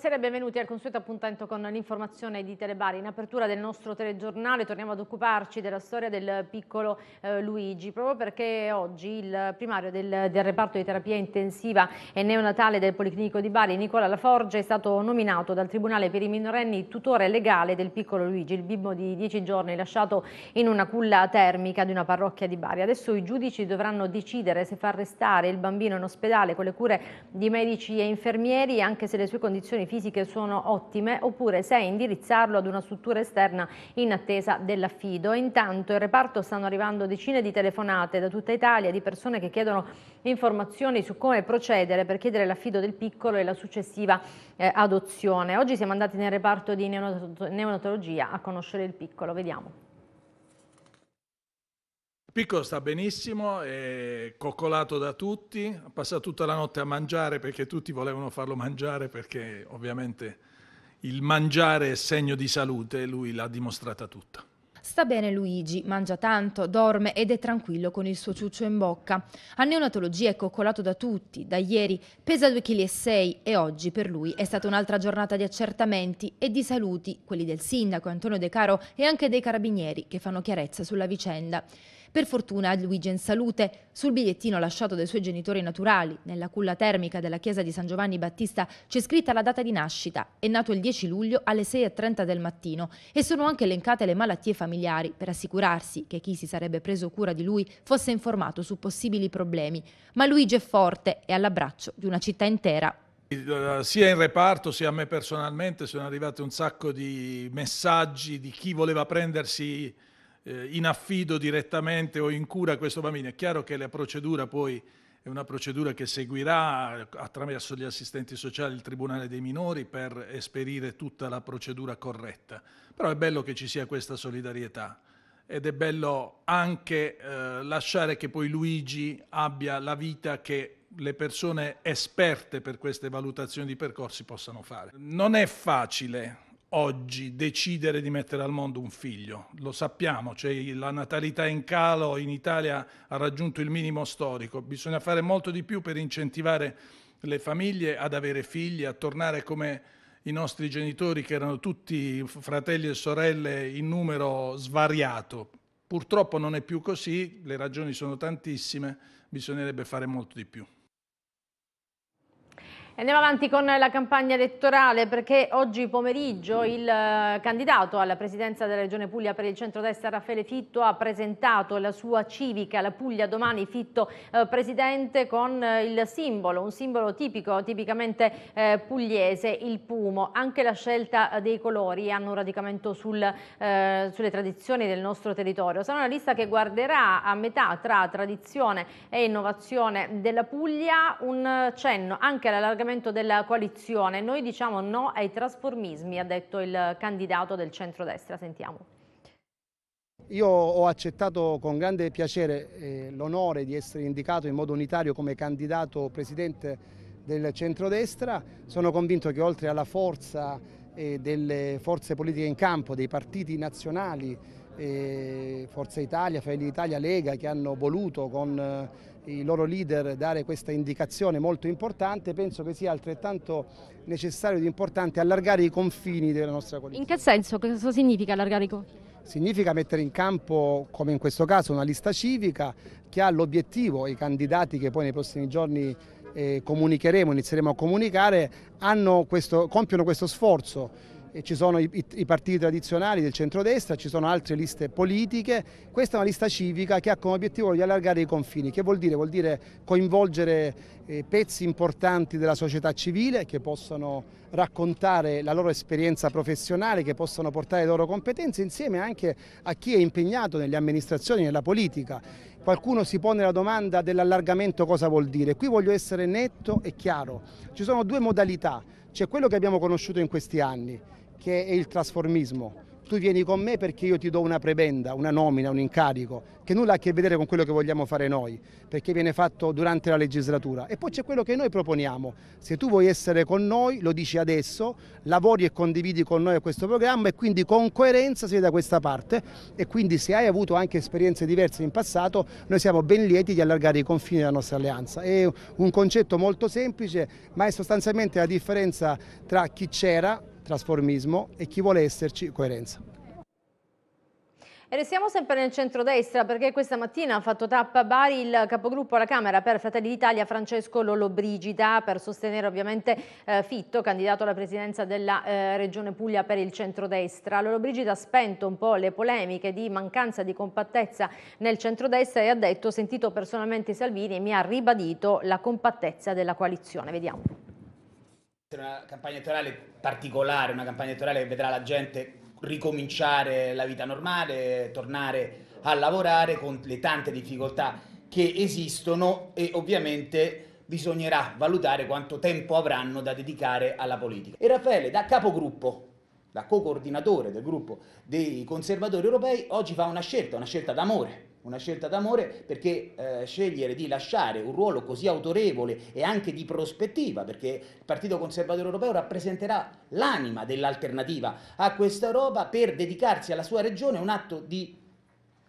Buonasera e benvenuti al consueto appuntamento con l'informazione di Telebari. In apertura del nostro telegiornale torniamo ad occuparci della storia del piccolo eh, Luigi, proprio perché oggi il primario del, del, reparto di terapia intensiva e neonatale del Policlinico di Bari, Nicola Laforge, è stato nominato dal Tribunale per i minorenni tutore legale del piccolo Luigi, il bimbo di dieci giorni lasciato in una culla termica di una parrocchia di Bari. Adesso i giudici dovranno decidere se far restare il bambino in ospedale con le cure di medici e infermieri, anche se le sue condizioni fisiche sono ottime oppure se indirizzarlo ad una struttura esterna in attesa dell'affido. Intanto in reparto stanno arrivando decine di telefonate da tutta Italia di persone che chiedono informazioni su come procedere per chiedere l'affido del piccolo e la successiva eh, adozione. Oggi siamo andati nel reparto di neonatologia a conoscere il piccolo, vediamo. Piccolo sta benissimo, è coccolato da tutti, ha passato tutta la notte a mangiare perché tutti volevano farlo mangiare perché ovviamente il mangiare è segno di salute e lui l'ha dimostrata tutta. Sta bene Luigi, mangia tanto, dorme ed è tranquillo con il suo ciuccio in bocca. A neonatologia è coccolato da tutti, da ieri pesa 2,6 kg e oggi per lui è stata un'altra giornata di accertamenti e di saluti, quelli del sindaco Antonio De Caro e anche dei carabinieri che fanno chiarezza sulla vicenda. Per fortuna Luigi è in salute. Sul bigliettino lasciato dai suoi genitori naturali, nella culla termica della chiesa di San Giovanni Battista, c'è scritta la data di nascita. È nato il 10 luglio alle 6.30 del mattino e sono anche elencate le malattie familiari per assicurarsi che chi si sarebbe preso cura di lui fosse informato su possibili problemi. Ma Luigi è forte e all'abbraccio di una città intera. Eh, sia in reparto sia a me personalmente sono arrivati un sacco di messaggi di chi voleva prendersi eh, in affido direttamente o in cura a questo bambino. È chiaro che la procedura poi è una procedura che seguirà attraverso gli assistenti sociali il Tribunale dei minori per esperire tutta la procedura corretta. Però è bello che ci sia questa solidarietà ed è bello anche eh, lasciare che poi Luigi abbia la vita che le persone esperte per queste valutazioni di percorsi possano fare. Non è facile oggi decidere di mettere al mondo un figlio. Lo sappiamo, cioè la natalità in calo in Italia ha raggiunto il minimo storico. Bisogna fare molto di più per incentivare le famiglie ad avere figli, a tornare come i nostri genitori che erano tutti fratelli e sorelle in numero svariato. Purtroppo non è più così, le ragioni sono tantissime, bisognerebbe fare molto di più. Andiamo avanti con la campagna elettorale perché oggi pomeriggio il eh, candidato alla presidenza della Regione Puglia per il centrodestra Raffaele Fitto ha presentato la sua civica, la Puglia domani Fitto eh, presidente con eh, il simbolo, un simbolo tipico, tipicamente eh, pugliese, il pumo. Anche la scelta eh, dei colori hanno un radicamento sul, eh, sulle tradizioni del nostro territorio. Sarà una lista che guarderà a metà tra tradizione e innovazione della Puglia, un cenno anche all'allargamento cambiamento della coalizione. Noi diciamo no ai trasformismi, ha detto il candidato del centrodestra. Sentiamo. Io ho accettato con grande piacere eh, l'onore di essere indicato in modo unitario come candidato presidente del centrodestra. Sono convinto che oltre alla forza eh, delle forze politiche in campo, dei partiti nazionali, eh, Forza Italia, Fratelli Italia, Lega, che hanno voluto con eh, i loro leader dare questa indicazione molto importante, penso che sia altrettanto necessario ed importante allargare i confini della nostra coalizione. In che senso? Cosa significa allargare i confini? Significa mettere in campo, come in questo caso, una lista civica che ha l'obiettivo, i candidati che poi nei prossimi giorni eh, comunicheremo, inizieremo a comunicare, questo, compiono questo sforzo ci sono i, i, partiti tradizionali del centrodestra, ci sono altre liste politiche, questa è una lista civica che ha come obiettivo di allargare i confini, che vuol dire? Vuol dire coinvolgere eh, pezzi importanti della società civile che possano raccontare la loro esperienza professionale, che possano portare le loro competenze insieme anche a chi è impegnato nelle amministrazioni, nella politica. Qualcuno si pone la domanda dell'allargamento cosa vuol dire. Qui voglio essere netto e chiaro. Ci sono due modalità. C'è quello che abbiamo conosciuto in questi anni, che è il trasformismo. Tu vieni con me perché io ti do una prebenda, una nomina, un incarico, che nulla ha a che vedere con quello che vogliamo fare noi, perché viene fatto durante la legislatura. E poi c'è quello che noi proponiamo. Se tu vuoi essere con noi, lo dici adesso, lavori e condividi con noi questo programma e quindi con coerenza sei da questa parte e quindi se hai avuto anche esperienze diverse in passato, noi siamo ben lieti di allargare i confini della nostra alleanza. È un concetto molto semplice, ma è sostanzialmente la differenza tra chi c'era trasformismo e chi vuole esserci coerenza. E restiamo sempre nel centrodestra perché questa mattina ha fatto tappa a Bari il capogruppo alla Camera per Fratelli d'Italia Francesco Lollobrigida per sostenere ovviamente eh, Fitto, candidato alla presidenza della eh, Regione Puglia per il centrodestra. Lollobrigida ha spento un po' le polemiche di mancanza di compattezza nel centrodestra e ha detto ho sentito personalmente Salvini e mi ha ribadito la compattezza della coalizione. Vediamo una campagna elettorale particolare, una campagna elettorale che vedrà la gente ricominciare la vita normale, tornare a lavorare con le tante difficoltà che esistono e ovviamente bisognerà valutare quanto tempo avranno da dedicare alla politica. E Raffaele, da capogruppo, da co-coordinatore del gruppo dei conservatori europei, oggi fa una scelta, una scelta d'amore, una scelta d'amore perché eh, scegliere di lasciare un ruolo così autorevole e anche di prospettiva, perché il Partito Conservatore Europeo rappresenterà l'anima dell'alternativa a questa Europa per dedicarsi alla sua regione, un atto di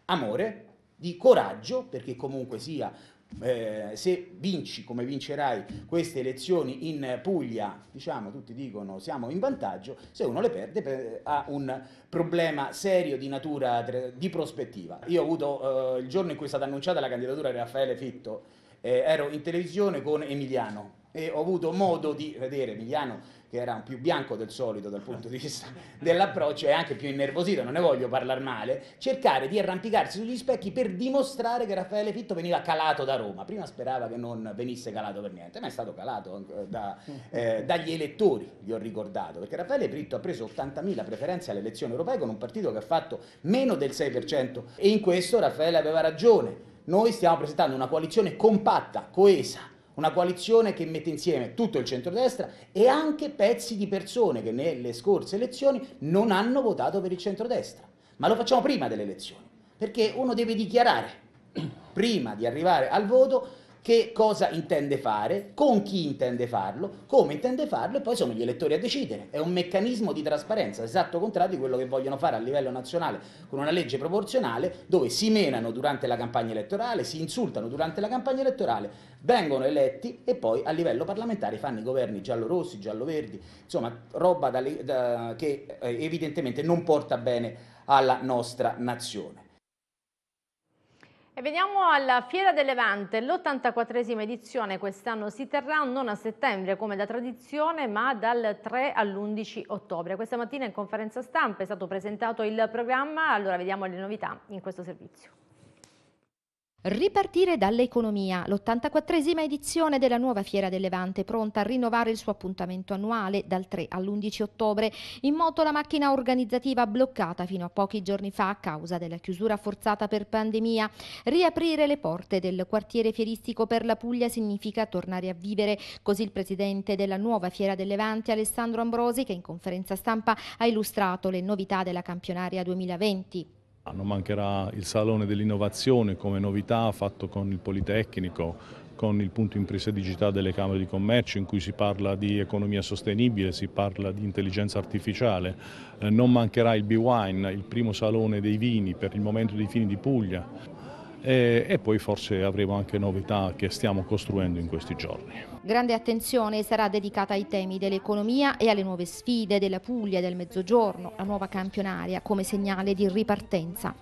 amore, di coraggio, perché comunque sia eh, se vinci come vincerai queste elezioni in Puglia, diciamo tutti dicono siamo in vantaggio, se uno le perde per, ha un problema serio di natura di prospettiva. Io ho avuto eh, il giorno in cui è stata annunciata la candidatura di Raffaele Fitto, eh, ero in televisione con Emiliano, e ho avuto modo di vedere Emiliano che era più bianco del solito dal punto di vista dell'approccio e anche più innervosito, non ne voglio parlare male, cercare di arrampicarsi sugli specchi per dimostrare che Raffaele Fitto veniva calato da Roma. Prima sperava che non venisse calato per niente, ma è stato calato da, eh, dagli elettori, vi ho ricordato, perché Raffaele Fitto ha preso 80.000 preferenze alle elezioni europee con un partito che ha fatto meno del 6% e in questo Raffaele aveva ragione. Noi stiamo presentando una coalizione compatta, coesa, una coalizione che mette insieme tutto il centrodestra e anche pezzi di persone che nelle scorse elezioni non hanno votato per il centrodestra. Ma lo facciamo prima delle elezioni, perché uno deve dichiarare prima di arrivare al voto che cosa intende fare, con chi intende farlo, come intende farlo e poi sono gli elettori a decidere. È un meccanismo di trasparenza, esatto contrario di quello che vogliono fare a livello nazionale con una legge proporzionale dove si menano durante la campagna elettorale, si insultano durante la campagna elettorale, vengono eletti e poi a livello parlamentare fanno i governi giallo-rossi, giallo-verdi, insomma roba da, da, che eh, evidentemente non porta bene alla nostra nazione. E veniamo alla Fiera del Levante, l'84esima edizione quest'anno si terrà non a settembre come da tradizione ma dal 3 all'11 ottobre. Questa mattina in conferenza stampa è stato presentato il programma, allora vediamo le novità in questo servizio. Ripartire dall'economia, l'84esima edizione della nuova Fiera del Levante, pronta a rinnovare il suo appuntamento annuale dal 3 all'11 ottobre. In moto la macchina organizzativa bloccata fino a pochi giorni fa a causa della chiusura forzata per pandemia. Riaprire le porte del quartiere fieristico per la Puglia significa tornare a vivere. Così il presidente della nuova Fiera del Levante, Alessandro Ambrosi, che in conferenza stampa ha illustrato le novità della campionaria 2020. Ah, non mancherà il Salone dell'Innovazione come novità fatto con il Politecnico, con il punto in digitale delle Camere di Commercio in cui si parla di economia sostenibile, si parla di intelligenza artificiale. Eh, non mancherà il B-Wine, il primo salone dei vini per il momento dei fini di Puglia e, e poi forse avremo anche novità che stiamo costruendo in questi giorni. Grande attenzione sarà dedicata ai temi dell'economia e alle nuove sfide della Puglia e del Mezzogiorno, la nuova campionaria come segnale di ripartenza.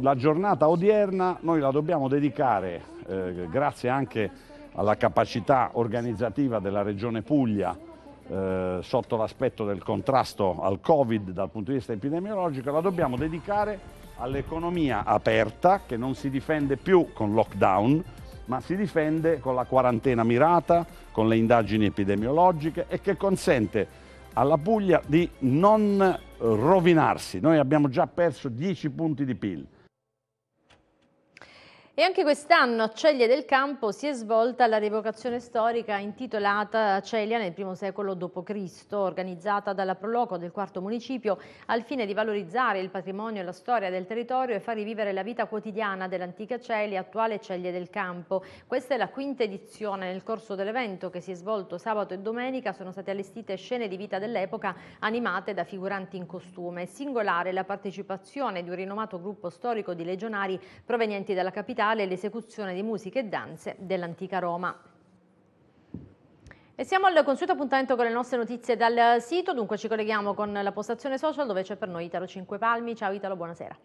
La giornata odierna noi la dobbiamo dedicare, eh, grazie anche alla capacità organizzativa della Regione Puglia, eh, sotto l'aspetto del contrasto al Covid dal punto di vista epidemiologico, la dobbiamo dedicare all'economia aperta che non si difende più con lockdown, ma si difende con la quarantena mirata, con le indagini epidemiologiche e che consente alla Puglia di non rovinarsi. Noi abbiamo già perso 10 punti di PIL. E anche quest'anno a Celia del Campo si è svolta la revocazione storica intitolata Celia nel primo secolo d.C., organizzata dalla Proloco del quarto municipio al fine di valorizzare il patrimonio e la storia del territorio e far rivivere la vita quotidiana dell'antica Celia, attuale Celia del Campo. Questa è la quinta edizione. Nel corso dell'evento che si è svolto sabato e domenica sono state allestite scene di vita dell'epoca animate da figuranti in costume. Singolare la partecipazione di un rinomato gruppo storico di legionari provenienti dalla capitale capitale l'esecuzione di musiche e danze dell'antica Roma. E siamo al consueto appuntamento con le nostre notizie dal sito, dunque ci colleghiamo con la postazione social dove c'è per noi Italo 5 Palmi. Ciao Italo, buonasera.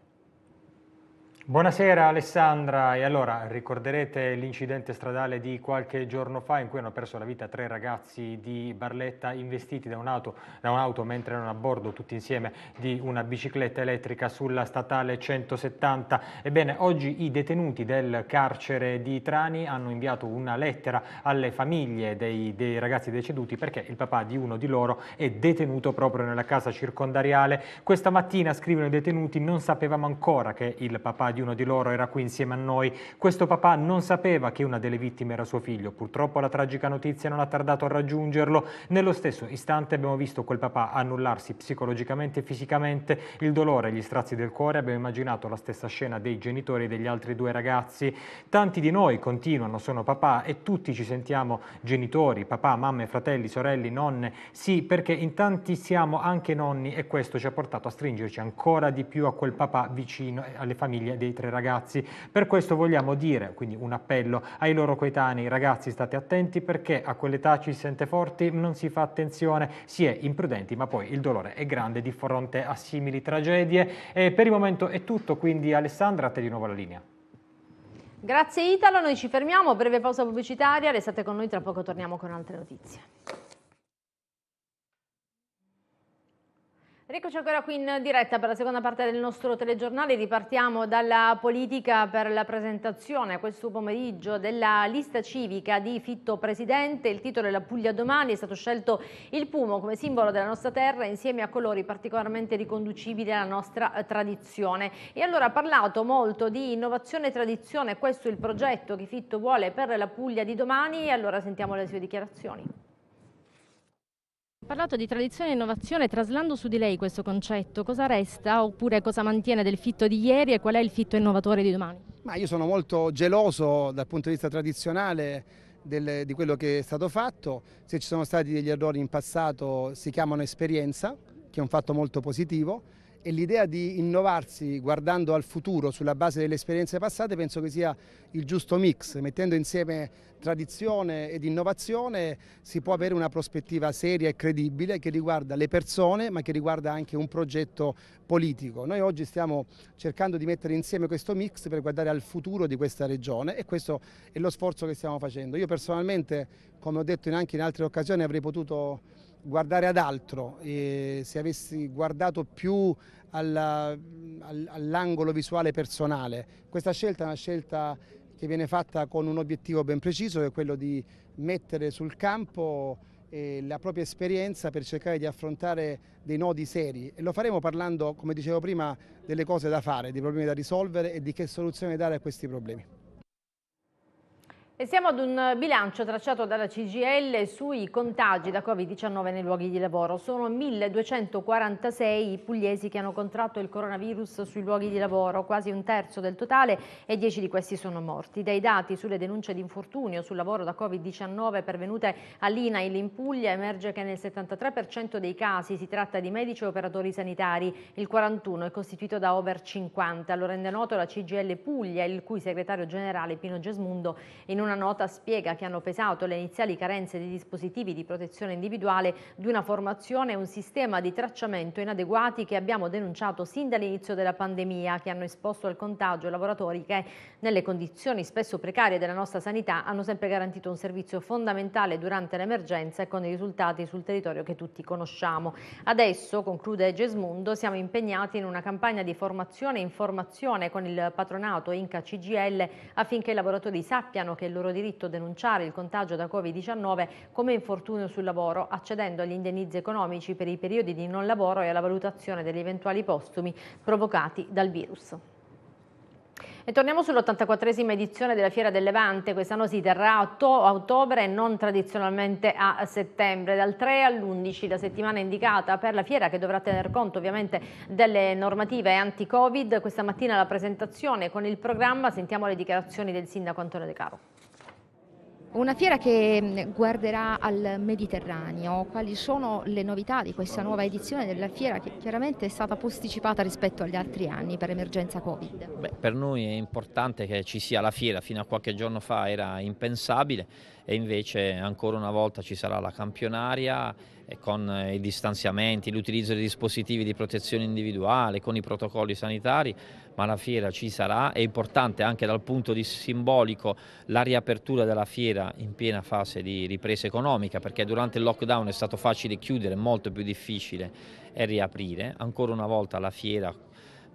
Buonasera Alessandra, e allora ricorderete l'incidente stradale di qualche giorno fa in cui hanno perso la vita tre ragazzi di Barletta investiti da un'auto, un mentre erano a bordo tutti insieme di una bicicletta elettrica sulla statale 170. Ebbene, oggi i detenuti del carcere di Trani hanno inviato una lettera alle famiglie dei, dei ragazzi deceduti perché il papà di uno di loro è detenuto proprio nella casa circondariale. Questa mattina, scrivono i detenuti, non sapevamo ancora che il papà di di uno di loro era qui insieme a noi. Questo papà non sapeva che una delle vittime era suo figlio. Purtroppo la tragica notizia non ha tardato a raggiungerlo. Nello stesso istante abbiamo visto quel papà annullarsi psicologicamente e fisicamente. Il dolore e gli strazi del cuore abbiamo immaginato la stessa scena dei genitori e degli altri due ragazzi. Tanti di noi continuano, sono papà e tutti ci sentiamo genitori, papà, mamme, fratelli, sorelli, nonne. Sì, perché in tanti siamo anche nonni e questo ci ha portato a stringerci ancora di più a quel papà vicino alle famiglie dei dei tre ragazzi. Per questo vogliamo dire, quindi un appello ai loro coetanei, ragazzi state attenti perché a quell'età ci si sente forti, non si fa attenzione, si è imprudenti, ma poi il dolore è grande di fronte a simili tragedie. E per il momento è tutto, quindi Alessandra a te di nuovo la linea. Grazie Italo, noi ci fermiamo, breve pausa pubblicitaria, restate con noi, tra poco torniamo con altre notizie. Rieccoci ancora qui in diretta per la seconda parte del nostro telegiornale. Ripartiamo dalla politica per la presentazione questo pomeriggio della lista civica di Fitto Presidente. Il titolo è La Puglia domani. È stato scelto il Pumo come simbolo della nostra terra insieme a colori particolarmente riconducibili alla nostra eh, tradizione. E allora ha parlato molto di innovazione e tradizione. Questo è il progetto che Fitto vuole per la Puglia di domani. E allora sentiamo le sue dichiarazioni parlato di tradizione e innovazione, traslando su di lei questo concetto, cosa resta oppure cosa mantiene del fitto di ieri e qual è il fitto innovatore di domani? Ma io sono molto geloso dal punto di vista tradizionale del, di quello che è stato fatto, se ci sono stati degli errori in passato si chiamano esperienza, che è un fatto molto positivo, e l'idea di innovarsi guardando al futuro sulla base delle esperienze passate penso che sia il giusto mix, mettendo insieme tradizione ed innovazione si può avere una prospettiva seria e credibile che riguarda le persone ma che riguarda anche un progetto politico. Noi oggi stiamo cercando di mettere insieme questo mix per guardare al futuro di questa regione e questo è lo sforzo che stiamo facendo. Io personalmente, come ho detto anche in altre occasioni, avrei potuto guardare ad altro, e se avessi guardato più all'angolo visuale personale. Questa scelta è una scelta che viene fatta con un obiettivo ben preciso che è quello di mettere sul campo eh, la propria esperienza per cercare di affrontare dei nodi seri e lo faremo parlando, come dicevo prima, delle cose da fare, dei problemi da risolvere e di che soluzione dare a questi problemi. E siamo ad un bilancio tracciato dalla CGL sui contagi da Covid-19 nei luoghi di lavoro. Sono 1246 i pugliesi che hanno contratto il coronavirus sui luoghi di lavoro, quasi un terzo del totale e 10 di questi sono morti. Dai dati sulle denunce di infortunio sul lavoro da Covid-19 pervenute all'INAIL in Puglia emerge che nel 73% dei casi si tratta di medici e operatori sanitari, il 41% è costituito da over 50. Lo rende noto la CGL Puglia, il cui segretario generale Pino Gesmundo in una una nota spiega che hanno pesato le iniziali carenze di dispositivi di protezione individuale di una formazione e un sistema di tracciamento inadeguati che abbiamo denunciato sin dall'inizio della pandemia, che hanno esposto al contagio lavoratori che nelle condizioni spesso precarie della nostra sanità hanno sempre garantito un servizio fondamentale durante l'emergenza e con i risultati sul territorio che tutti conosciamo. Adesso, conclude Gesmundo, siamo impegnati in una campagna di formazione e informazione con il patronato Inca CGL affinché i lavoratori sappiano che lo loro diritto denunciare il contagio da Covid-19 come infortunio sul lavoro, accedendo agli indennizi economici per i periodi di non lavoro e alla valutazione degli eventuali postumi provocati dal virus. E torniamo sull'84esima edizione della Fiera del Levante, quest'anno si terrà a, a ottobre e non tradizionalmente a settembre, dal 3 all'11 la settimana indicata per la fiera che dovrà tener conto ovviamente delle normative anti-Covid. Questa mattina la presentazione con il programma, sentiamo le dichiarazioni del sindaco Antonio De Caro. Una fiera che mm, guarderà al Mediterraneo, quali sono le novità di questa nuova edizione della fiera che chiaramente è stata posticipata rispetto agli altri anni per emergenza Covid? Beh, per noi è importante che ci sia la fiera, fino a qualche giorno fa era impensabile e invece ancora una volta ci sarà la campionaria eh, con eh, i distanziamenti, l'utilizzo dei dispositivi di protezione individuale, con i protocolli sanitari, ma la fiera ci sarà. È importante anche dal punto di simbolico la riapertura della fiera in piena fase di ripresa economica, perché durante il lockdown è stato facile chiudere, molto più difficile è riaprire. Ancora una volta la fiera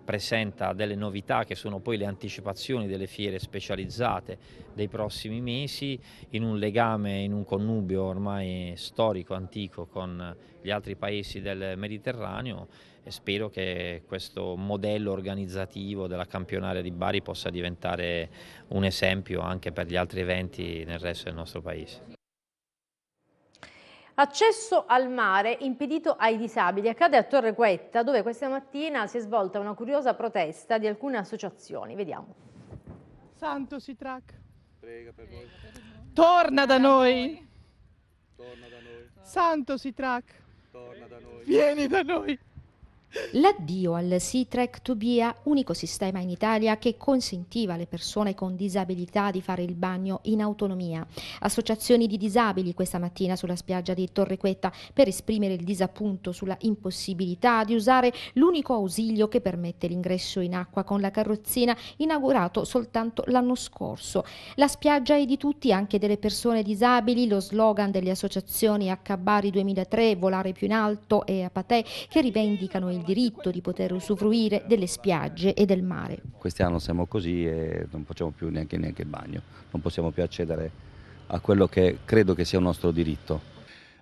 presenta delle novità che sono poi le anticipazioni delle fiere specializzate dei prossimi mesi in un legame, in un connubio ormai storico, antico con gli altri paesi del Mediterraneo e spero che questo modello organizzativo della campionaria di Bari possa diventare un esempio anche per gli altri eventi nel resto del nostro paese. Accesso al mare impedito ai disabili accade a Torre Quetta dove questa mattina si è svolta una curiosa protesta di alcune associazioni. Vediamo. Santo si Prega per noi. Torna da noi. Torna da noi. Santo si Torna da noi. Vieni da noi. L'addio al C-Track to Bia, unico sistema in Italia che consentiva alle persone con disabilità di fare il bagno in autonomia. Associazioni di disabili questa mattina sulla spiaggia di Torrequetta per esprimere il disappunto sulla impossibilità di usare l'unico ausilio che permette l'ingresso in acqua con la carrozzina inaugurato soltanto l'anno scorso. La spiaggia è di tutti, anche delle persone disabili, lo slogan delle associazioni H 2003, Volare più in alto e Apatè che rivendicano il diritto di poter usufruire delle spiagge e del mare. Quest'anno siamo così e non facciamo più neanche, neanche il bagno, non possiamo più accedere a quello che credo che sia un nostro diritto.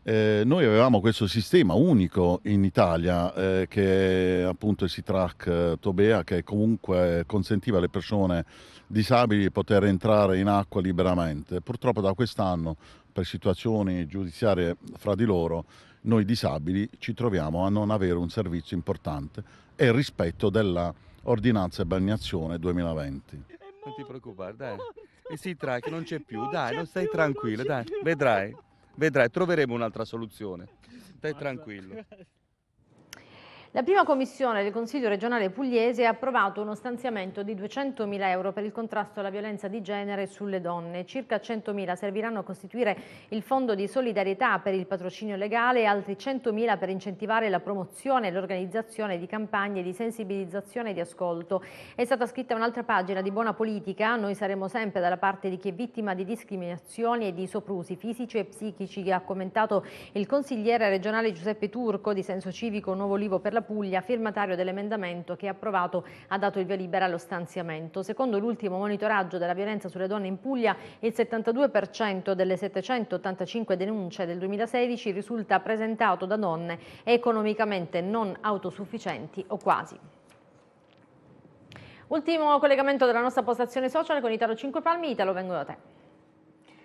Eh, noi avevamo questo sistema unico in Italia eh, che è appunto il SITRAC eh, Tobea che comunque consentiva alle persone disabili di poter entrare in acqua liberamente. Purtroppo da quest'anno per situazioni giudiziarie fra di loro noi disabili ci troviamo a non avere un servizio importante e rispetto della ordinanza balneazione 2020. Non ti preoccupare, dai. E si trae che non c'è più, non dai, non stai più, tranquillo, non dai. Vedrai, vedrai, troveremo un'altra soluzione. Stai tranquillo. La prima commissione del Consiglio regionale pugliese ha approvato uno stanziamento di 200.000 euro per il contrasto alla violenza di genere sulle donne. Circa 100.000 serviranno a costituire il fondo di solidarietà per il patrocinio legale e altri 100.000 per incentivare la promozione e l'organizzazione di campagne di sensibilizzazione e di ascolto. È stata scritta un'altra pagina di buona politica. Noi saremo sempre dalla parte di chi è vittima di discriminazioni e di soprusi fisici e psichici, ha commentato il consigliere regionale Giuseppe Turco di Senso Civico Nuovo Livo per la Puglia, firmatario dell'emendamento che approvato ha dato il via libera allo stanziamento. Secondo l'ultimo monitoraggio della violenza sulle donne in Puglia, il 72% delle 785 denunce del 2016 risulta presentato da donne economicamente non autosufficienti o quasi. Ultimo collegamento della nostra postazione social con Italo 5 Palmi. Italo, vengo da te.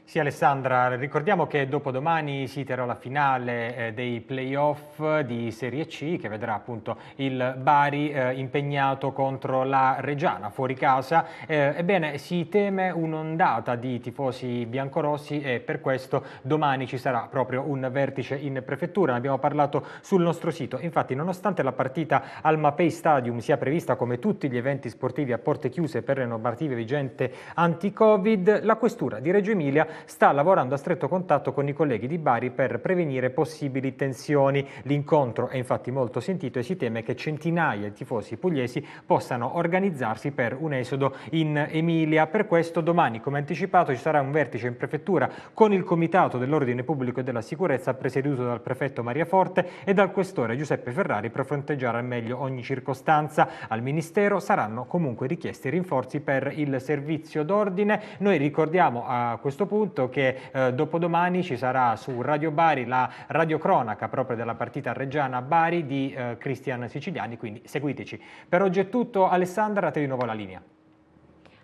Sì Alessandra, ricordiamo che dopodomani si terrà la finale eh, dei playoff di Serie C che vedrà appunto il Bari eh, impegnato contro la Reggiana fuori casa. Eh, ebbene si teme un'ondata di tifosi biancorossi e per questo domani ci sarà proprio un vertice in prefettura, ne abbiamo parlato sul nostro sito. Infatti nonostante la partita al Mapei Stadium sia prevista come tutti gli eventi sportivi a porte chiuse per le normative vigente anti-Covid, la questura di Reggio Emilia sta lavorando a stretto contatto con i colleghi di Bari per prevenire possibili tensioni. L'incontro è infatti molto sentito e si teme che centinaia di tifosi pugliesi possano organizzarsi per un esodo in Emilia. Per questo domani, come anticipato, ci sarà un vertice in prefettura con il Comitato dell'Ordine Pubblico e della Sicurezza presieduto dal prefetto Maria Forte e dal questore Giuseppe Ferrari per fronteggiare al meglio ogni circostanza. Al Ministero saranno comunque richiesti rinforzi per il servizio d'ordine. Noi ricordiamo a questo punto appunto che eh, dopodomani ci sarà su Radio Bari la radiocronaca proprio della partita reggiana Bari di eh, Cristian Siciliani, quindi seguiteci. Per oggi è tutto, Alessandra, a te di nuovo la linea.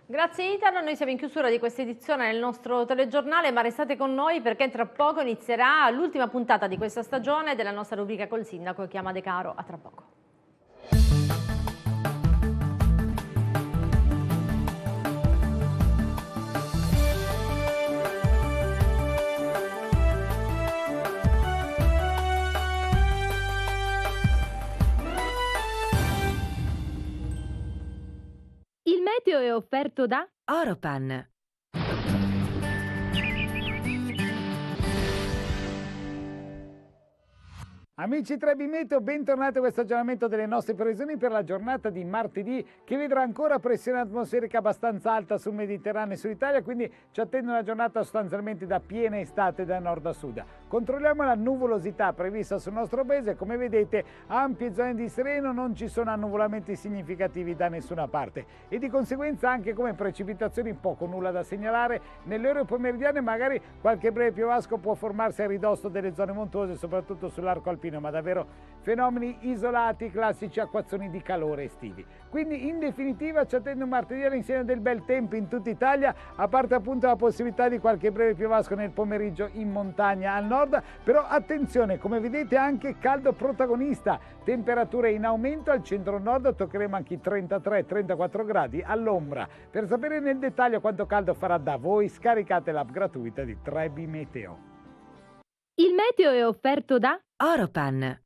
Grazie Italo, noi siamo in chiusura di questa edizione nel nostro telegiornale, ma restate con noi perché tra poco inizierà l'ultima puntata di questa stagione della nostra rubrica col sindaco che chiama De Caro. A tra poco. meteo è offerto da Oropan, Amici 3 bentornati a questo aggiornamento delle nostre previsioni per la giornata di martedì che vedrà ancora pressione atmosferica abbastanza alta sul Mediterraneo e sull'Italia, quindi ci attende una giornata sostanzialmente da piena estate da nord a sud. Controlliamo la nuvolosità prevista sul nostro paese, come vedete ampie zone di sereno, non ci sono annuvolamenti significativi da nessuna parte e di conseguenza anche come precipitazioni poco nulla da segnalare. Nelle ore pomeridiane magari qualche breve piovasco può formarsi a ridosso delle zone montuose, soprattutto sull'arco alpino alpino, ma davvero fenomeni isolati, classici acquazzoni di calore estivi. Quindi in definitiva ci attende un martedì all'insieme del bel tempo in tutta Italia, a parte appunto la possibilità di qualche breve piovasco nel pomeriggio in montagna al nord, però attenzione, come vedete anche caldo protagonista, temperature in aumento al centro-nord, toccheremo anche i 33-34 gradi all'ombra. Per sapere nel dettaglio quanto caldo farà da voi, scaricate l'app gratuita di Trebi Meteo. Il meteo è offerto da أوروبان